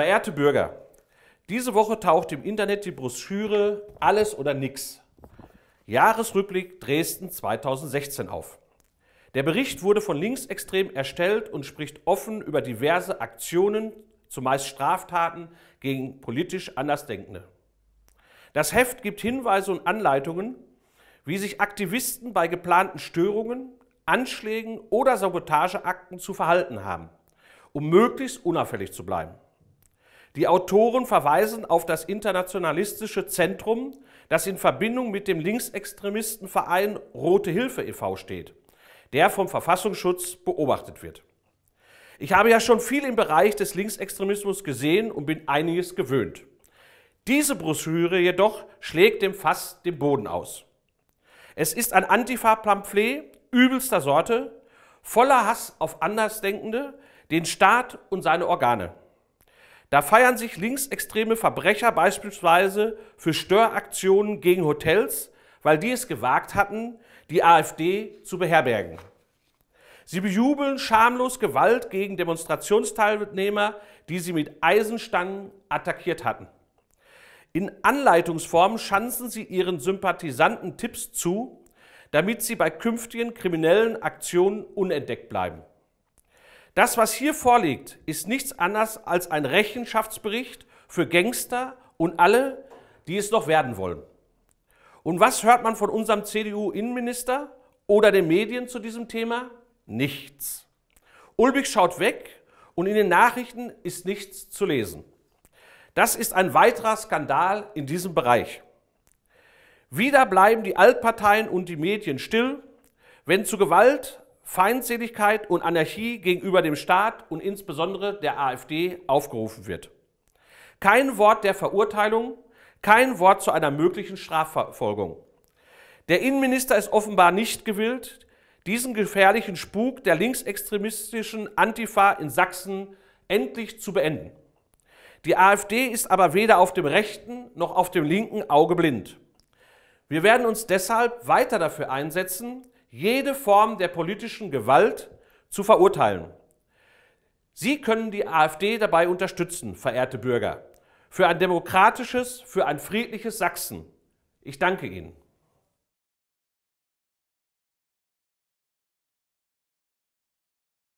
Verehrte Bürger, diese Woche taucht im Internet die Broschüre Alles oder Nix. Jahresrückblick Dresden 2016 auf. Der Bericht wurde von Linksextrem erstellt und spricht offen über diverse Aktionen, zumeist Straftaten gegen politisch Andersdenkende. Das Heft gibt Hinweise und Anleitungen, wie sich Aktivisten bei geplanten Störungen, Anschlägen oder Sabotageakten zu verhalten haben, um möglichst unauffällig zu bleiben. Die Autoren verweisen auf das internationalistische Zentrum, das in Verbindung mit dem Linksextremistenverein Rote Hilfe e.V. steht, der vom Verfassungsschutz beobachtet wird. Ich habe ja schon viel im Bereich des Linksextremismus gesehen und bin einiges gewöhnt. Diese Broschüre jedoch schlägt dem Fass den Boden aus. Es ist ein Antifa-Pamphlet übelster Sorte, voller Hass auf Andersdenkende, den Staat und seine Organe. Da feiern sich linksextreme Verbrecher beispielsweise für Störaktionen gegen Hotels, weil die es gewagt hatten, die AfD zu beherbergen. Sie bejubeln schamlos Gewalt gegen Demonstrationsteilnehmer, die sie mit Eisenstangen attackiert hatten. In Anleitungsform schanzen sie ihren Sympathisanten Tipps zu, damit sie bei künftigen kriminellen Aktionen unentdeckt bleiben. Das, was hier vorliegt, ist nichts anderes als ein Rechenschaftsbericht für Gangster und alle, die es noch werden wollen. Und was hört man von unserem CDU-Innenminister oder den Medien zu diesem Thema? Nichts. Ulbig schaut weg und in den Nachrichten ist nichts zu lesen. Das ist ein weiterer Skandal in diesem Bereich. Wieder bleiben die Altparteien und die Medien still, wenn zu Gewalt Feindseligkeit und Anarchie gegenüber dem Staat und insbesondere der AfD aufgerufen wird. Kein Wort der Verurteilung, kein Wort zu einer möglichen Strafverfolgung. Der Innenminister ist offenbar nicht gewillt, diesen gefährlichen Spuk der linksextremistischen Antifa in Sachsen endlich zu beenden. Die AfD ist aber weder auf dem rechten noch auf dem linken Auge blind. Wir werden uns deshalb weiter dafür einsetzen, jede Form der politischen Gewalt zu verurteilen. Sie können die AfD dabei unterstützen, verehrte Bürger, für ein demokratisches, für ein friedliches Sachsen. Ich danke Ihnen.